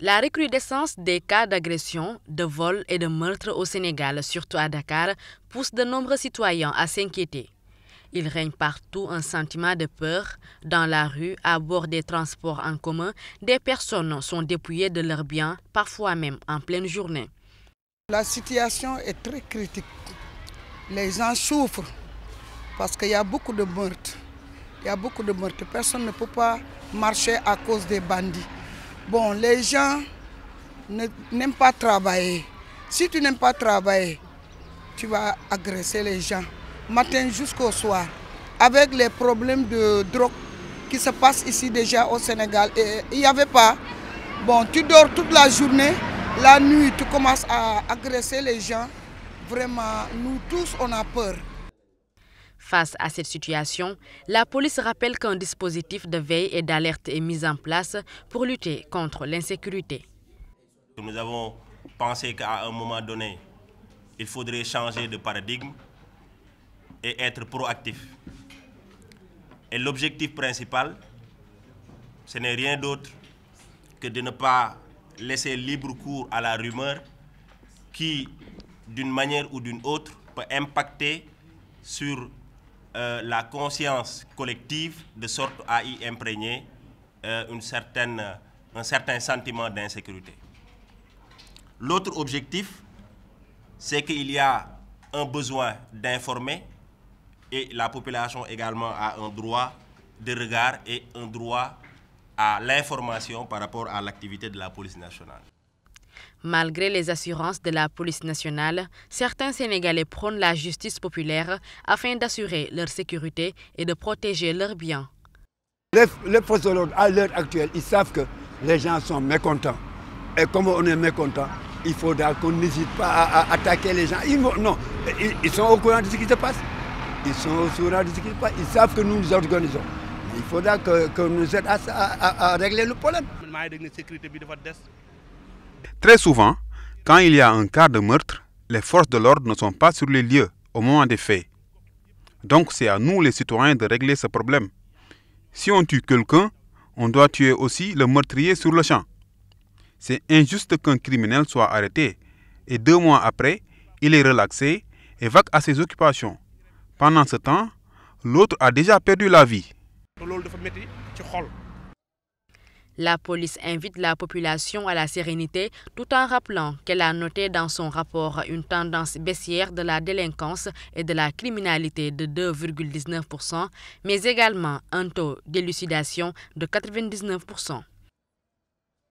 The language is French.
La recrudescence des cas d'agression, de vol et de meurtre au Sénégal, surtout à Dakar, pousse de nombreux citoyens à s'inquiéter. Il règne partout un sentiment de peur. Dans la rue, à bord des transports en commun, des personnes sont dépouillées de leurs biens, parfois même en pleine journée. La situation est très critique. Les gens souffrent parce qu'il y a beaucoup de meurtres. Il y a beaucoup de meurtres. Personne ne peut pas marcher à cause des bandits. Bon, les gens n'aiment pas travailler. Si tu n'aimes pas travailler, tu vas agresser les gens, matin jusqu'au soir, avec les problèmes de drogue qui se passent ici déjà au Sénégal. Et euh, il n'y avait pas. Bon, tu dors toute la journée, la nuit, tu commences à agresser les gens. Vraiment, nous tous, on a peur. Face à cette situation, la police rappelle qu'un dispositif de veille et d'alerte est mis en place pour lutter contre l'insécurité. Nous avons pensé qu'à un moment donné, il faudrait changer de paradigme et être proactif. Et l'objectif principal, ce n'est rien d'autre que de ne pas laisser libre cours à la rumeur qui, d'une manière ou d'une autre, peut impacter sur euh, la conscience collective de sorte à y imprégner euh, une certaine, euh, un certain sentiment d'insécurité. L'autre objectif, c'est qu'il y a un besoin d'informer et la population également a un droit de regard et un droit à l'information par rapport à l'activité de la police nationale. Malgré les assurances de la police nationale, certains Sénégalais prônent la justice populaire afin d'assurer leur sécurité et de protéger leurs biens. Les, les à l'heure actuelle, ils savent que les gens sont mécontents. Et comme on est mécontent, il faudra qu'on n'hésite pas à, attaquer les gens. Ils, non, ils, sont au courant de ce qui se passe. Ils sont au courant de ce qui se passe. Ils savent que nous nous organisons. Il faudra que, que nous aide à, à régler le problème. Très souvent, quand il y a un cas de meurtre, les forces de l'ordre ne sont pas sur les lieux au moment des faits. Donc c'est à nous les citoyens de régler ce problème. Si on tue quelqu'un, on doit tuer aussi le meurtrier sur le champ. C'est injuste qu'un criminel soit arrêté et deux mois après, il est relaxé et va à ses occupations. Pendant ce temps, l'autre a déjà perdu la vie. La police invite la population à la sérénité tout en rappelant qu'elle a noté dans son rapport une tendance baissière de la délinquance et de la criminalité de 2,19%, mais également un taux d'élucidation de 99%.